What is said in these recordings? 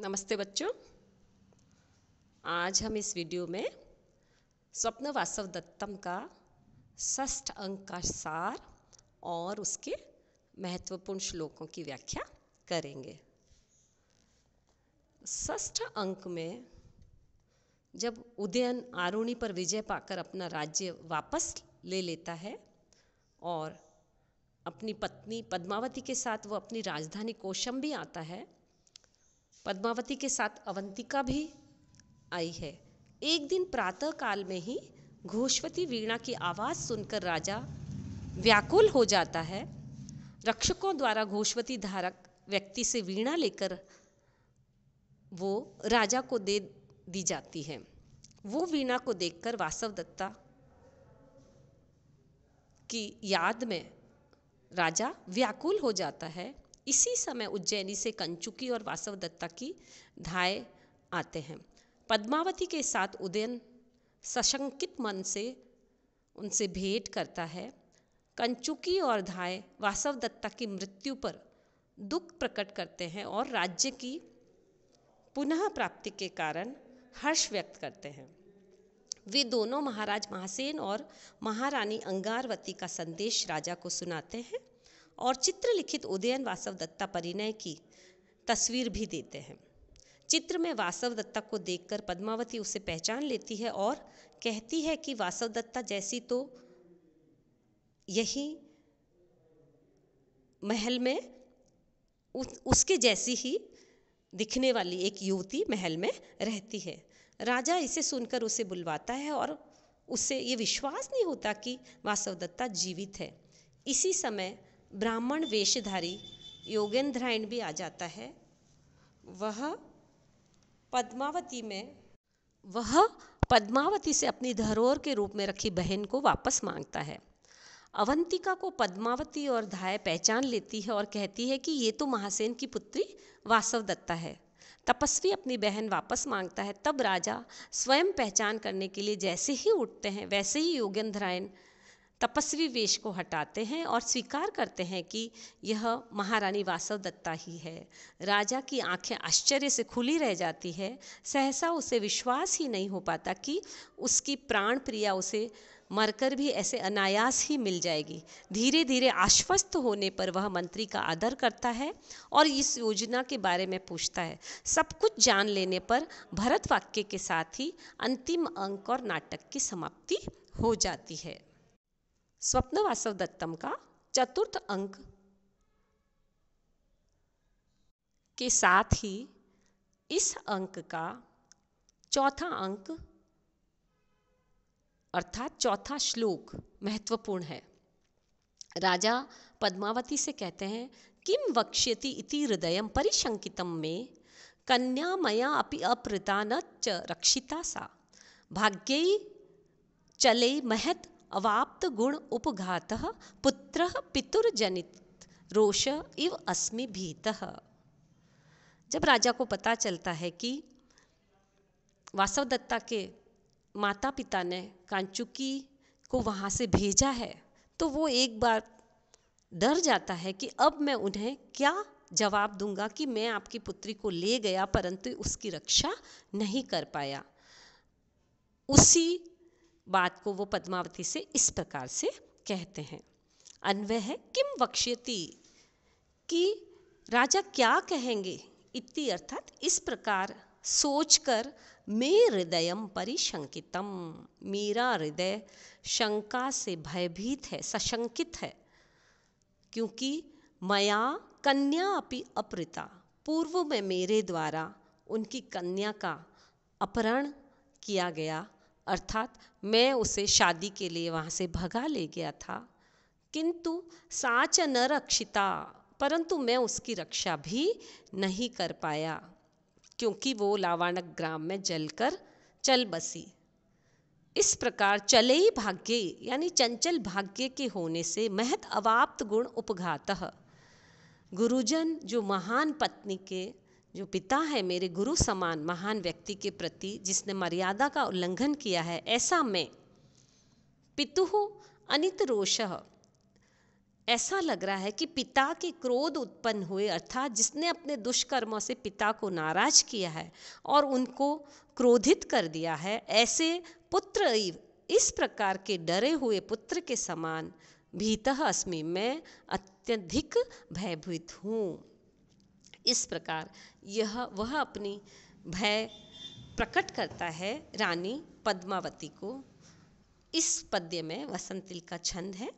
नमस्ते बच्चों आज हम इस वीडियो में स्वप्न वासव दत्तम का षष्ठ अंक का सार और उसके महत्वपूर्ण श्लोकों की व्याख्या करेंगे षष्ठ अंक में जब उदयन आरुणी पर विजय पाकर अपना राज्य वापस ले लेता है और अपनी पत्नी पद्मावती के साथ वो अपनी राजधानी कोशम भी आता है पद्मावती के साथ अवंतिका भी आई है एक दिन प्रातः काल में ही घोषवती वीणा की आवाज़ सुनकर राजा व्याकुल हो जाता है रक्षकों द्वारा घोषवती धारक व्यक्ति से वीणा लेकर वो राजा को दे दी जाती है वो वीणा को देखकर वासव दत्ता की याद में राजा व्याकुल हो जाता है इसी समय उज्जैनी से कंचुकी और वासव दत्ता की धाय आते हैं पद्मावती के साथ उदयन सशंकित मन से उनसे भेंट करता है कंचुकी और धाय वासव दत्ता की मृत्यु पर दुख प्रकट करते हैं और राज्य की पुनः प्राप्ति के कारण हर्ष व्यक्त करते हैं वे दोनों महाराज महासेन और महारानी अंगारवती का संदेश राजा को सुनाते हैं और चित्रलिखित उदयन वासव दत्ता परिणय की तस्वीर भी देते हैं चित्र में वासव दत्ता को देखकर पद्मावती उसे पहचान लेती है और कहती है कि वासव दत्ता जैसी तो यही महल में उ, उसके जैसी ही दिखने वाली एक युवती महल में रहती है राजा इसे सुनकर उसे बुलवाता है और उसे ये विश्वास नहीं होता कि वासव दत्ता जीवित है इसी समय ब्राह्मण वेशधारी योगेंद्रायण भी आ जाता है वह पद्मावती में वह पद्मावती से अपनी धरोहर के रूप में रखी बहन को वापस मांगता है अवंतिका को पद्मावती और धाय पहचान लेती है और कहती है कि ये तो महासेन की पुत्री वासव दत्ता है तपस्वी अपनी बहन वापस मांगता है तब राजा स्वयं पहचान करने के लिए जैसे ही उठते हैं वैसे ही योगेंद्रायण तपस्वी वेश को हटाते हैं और स्वीकार करते हैं कि यह महारानी वासव दत्ता ही है राजा की आंखें आश्चर्य से खुली रह जाती है सहसा उसे विश्वास ही नहीं हो पाता कि उसकी प्राण प्रिया उसे मरकर भी ऐसे अनायास ही मिल जाएगी धीरे धीरे आश्वस्त होने पर वह मंत्री का आदर करता है और इस योजना के बारे में पूछता है सब कुछ जान लेने पर भरत वाक्य के साथ ही अंतिम अंक और नाटक की समाप्ति हो जाती है वासव दत्तम का चतुर्थ अंक के साथ ही इस अंक का चौथा अंक अर्थात चौथा श्लोक महत्वपूर्ण है राजा पद्मावती से कहते हैं किम वक्ष्यति इति हृदय परिशंकितम में कन्या मया अपि अपृता न रक्षिता सा भाग्य चले महत अवाप्त गुण उपघात पुत्र पितुर्जनित रोष इव अस्मि भीतः जब राजा को पता चलता है कि वासवदत्ता के माता पिता ने कांचुकी को वहाँ से भेजा है तो वो एक बार डर जाता है कि अब मैं उन्हें क्या जवाब दूंगा कि मैं आपकी पुत्री को ले गया परंतु उसकी रक्षा नहीं कर पाया उसी बात को वो पद्मावती से इस प्रकार से कहते हैं अन्वय है किम वक्ष्यति कि राजा क्या कहेंगे इति अर्थात इस प्रकार सोचकर मे हृदय परिशंकितम मेरा हृदय शंका से भयभीत है सशंकित है क्योंकि मया कन्या अपि अपृता पूर्व में मेरे द्वारा उनकी कन्या का अपहरण किया गया अर्थात मैं उसे शादी के लिए वहाँ से भगा ले गया था किंतु साच न रक्षिता परंतु मैं उसकी रक्षा भी नहीं कर पाया क्योंकि वो लावाणक ग्राम में जलकर चल बसी इस प्रकार चले ही भाग्य यानी चंचल भाग्य के होने से महत अवाप्त गुण उपघात गुरुजन जो महान पत्नी के जो पिता है मेरे गुरु समान महान व्यक्ति के प्रति जिसने मर्यादा का उल्लंघन किया है ऐसा मैं पितु अनित रोष ऐसा लग रहा है कि पिता के क्रोध उत्पन्न हुए अर्थात जिसने अपने दुष्कर्मों से पिता को नाराज किया है और उनको क्रोधित कर दिया है ऐसे पुत्र इस प्रकार के डरे हुए पुत्र के समान भीत अस्मि मैं अत्यधिक भयभीत हूँ इस प्रकार यह वह अपनी भय प्रकट करता है रानी पद्मावती को इस पद्य में वसंतिल का छंद है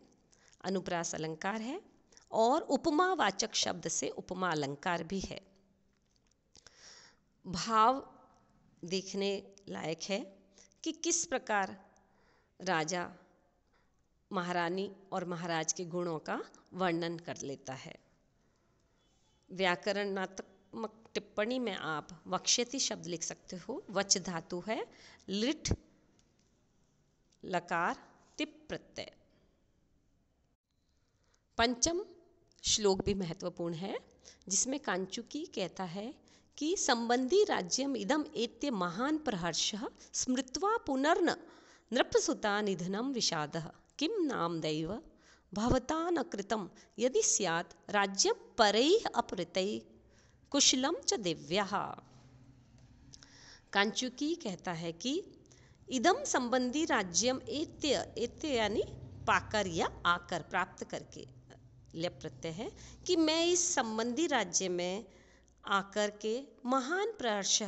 अनुप्रास अलंकार है और उपमावाचक शब्द से उपमा अलंकार भी है भाव देखने लायक है कि किस प्रकार राजा महारानी और महाराज के गुणों का वर्णन कर लेता है व्याकरणात्मक टिप्पणी में आप वक्षति शब्द लिख सकते हो वच धातु है लिठ लकार तिप प्रत्यय पंचम श्लोक भी महत्वपूर्ण है जिसमें कांचुकी कहता है कि संबंधी राज्यम इदम एत्य महान प्रहर्ष स्मृत्वा पुनर्न नृपसुता निधनम विषाद किम नाम दैव भवता न कृतं यदि सैत राज्य परैः अपहृतैः कुशलं च दिव्यः कांचुकी कहता है कि इदम संबंधी राज्यम एत्य एत्य यानी पाकर या आकर प्राप्त करके लिप प्रत्यय है कि मैं इस संबंधी राज्य में आकर के महान प्रहर्ष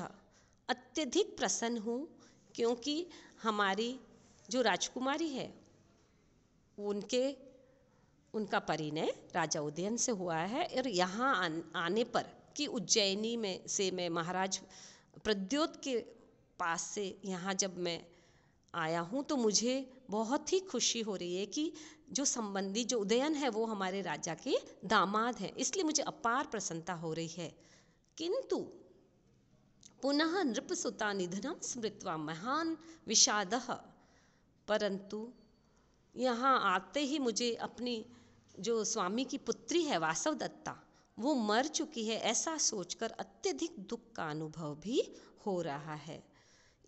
अत्यधिक प्रसन्न हूँ क्योंकि हमारी जो राजकुमारी है उनके उनका परिणय राजा उदयन से हुआ है और यहाँ आने पर कि उज्जैनी में से मैं महाराज प्रद्योत के पास से यहाँ जब मैं आया हूँ तो मुझे बहुत ही खुशी हो रही है कि जो संबंधी जो उदयन है वो हमारे राजा के दामाद हैं इसलिए मुझे अपार प्रसन्नता हो रही है किंतु पुनः नृपसुता निधनम स्मृत्वा महान विषाद परंतु यहाँ आते ही मुझे अपनी जो स्वामी की पुत्री है वासव दत्ता वो मर चुकी है ऐसा सोचकर अत्यधिक दुख का अनुभव भी हो रहा है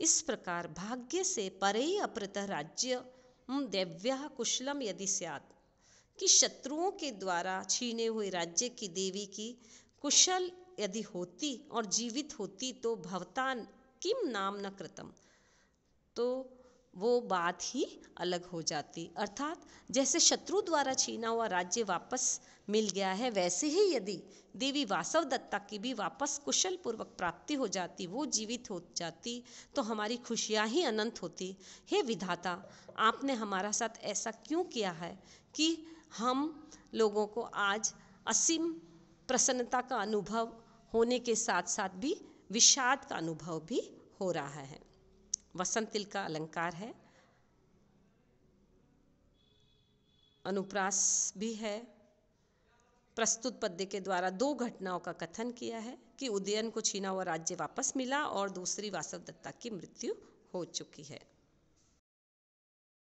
इस प्रकार भाग्य से परे अप्रत राज्य देव्या कुशलम यदि सियात कि शत्रुओं के द्वारा छीने हुए राज्य की देवी की कुशल यदि होती और जीवित होती तो भवतान किम नाम न कृतम तो वो बात ही अलग हो जाती अर्थात जैसे शत्रु द्वारा छीना हुआ राज्य वापस मिल गया है वैसे ही यदि देवी वासव दत्ता की भी वापस कुशल पूर्वक प्राप्ति हो जाती वो जीवित हो जाती तो हमारी खुशियाँ ही अनंत होती हे विधाता आपने हमारा साथ ऐसा क्यों किया है कि हम लोगों को आज असीम प्रसन्नता का अनुभव होने के साथ साथ भी विषाद का अनुभव भी हो रहा है वसंत तिल का अलंकार है अनुप्रास भी है प्रस्तुत पद्य के द्वारा दो घटनाओं का कथन किया है कि उदयन को छीना हुआ राज्य वापस मिला और दूसरी वासव दत्ता की मृत्यु हो चुकी है